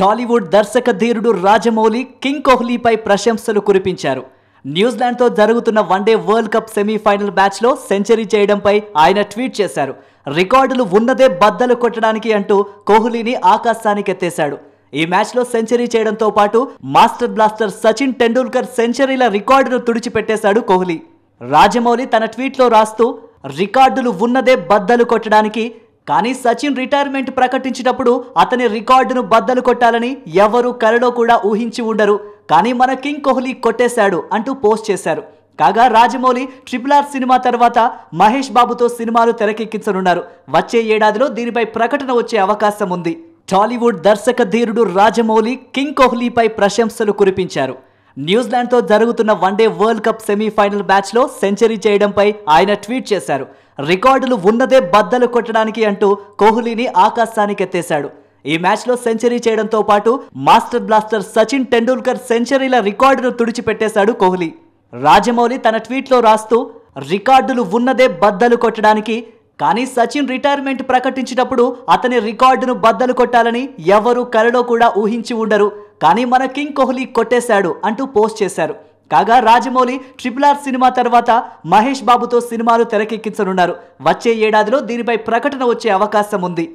టాలీవుడ్ దర్శక ధీరుడు రాజమౌళి కింగ్ కోహ్లీపై ప్రశంసలు కురిపించారు న్యూజిలాండ్తో జరుగుతున్న వన్డే వరల్డ్ కప్ సెమీఫైనల్ మ్యాచ్లో సెంచరీ చేయడంపై ఆయన ట్వీట్ చేశారు రికార్డులు ఉన్నదే బద్దలు కొట్టడానికి అంటూ కోహ్లీని ఆకాశానికి ఎత్తేశాడు ఈ మ్యాచ్లో సెంచరీ చేయడంతో పాటు మాస్టర్ బ్లాస్టర్ సచిన్ టెండూల్కర్ సెంచరీల రికార్డును తుడిచిపెట్టేశాడు కోహ్లీ రాజమౌళి తన ట్వీట్లో రాస్తూ రికార్డులు ఉన్నదే బద్దలు కొట్టడానికి కానీ సచిన్ రిటైర్మెంట్ ప్రకటించినప్పుడు అతని రికార్డును బద్దలు కొట్టాలని ఎవరు కలలో కూడా ఊహించి ఉండరు కానీ మన కింగ్ కోహ్లీ కొట్టేశాడు అంటూ పోస్ట్ చేశారు కాగా రాజమౌళి ట్రిపుల్ ఆర్ సినిమా తర్వాత మహేష్ బాబుతో సినిమాలు తెరకెక్కించనున్నారు వచ్చే ఏడాదిలో దీనిపై ప్రకటన వచ్చే అవకాశం ఉంది టాలీవుడ్ దర్శక ధీరుడు రాజమౌళి కింగ్ కోహ్లీపై ప్రశంసలు కురిపించారు న్యూజిలాండ్తో జరుగుతున్న వన్డే వరల్డ్ కప్ సెమీఫైనల్ మ్యాచ్లో సెంచరీ చేయడంపై ఆయన ట్వీట్ చేశారు రికార్డులు ఉన్నదే బద్దలు కొట్టడానికి అంటూ కోహ్లీని ఆకాశానికెత్తేశాడు ఈ మ్యాచ్లో సెంచరీ చేయడంతో పాటు మాస్టర్ బ్లాస్టర్ సచిన్ టెండూల్కర్ సెంచరీల రికార్డును తుడిచిపెట్టేశాడు కోహ్లీ రాజమౌళి తన ట్వీట్లో రాస్తూ రికార్డులు ఉన్నదే బద్దలు కొట్టడానికి కానీ సచిన్ రిటైర్మెంట్ ప్రకటించినప్పుడు అతని రికార్డును బద్దలు కొట్టాలని ఎవరు కలలో కూడా ఊహించి ఉండరు కానీ మన కింగ్ కోహ్లీ కొట్టేశాడు అంటూ పోస్ట్ చేశారు కాగా రాజమౌళి ట్రిపుల్ ఆర్ సినిమా తర్వాత మహేష్ బాబుతో సినిమాలు తెరకెక్కించనున్నారు వచ్చే ఏడాదిలో దీనిపై ప్రకటన వచ్చే అవకాశం ఉంది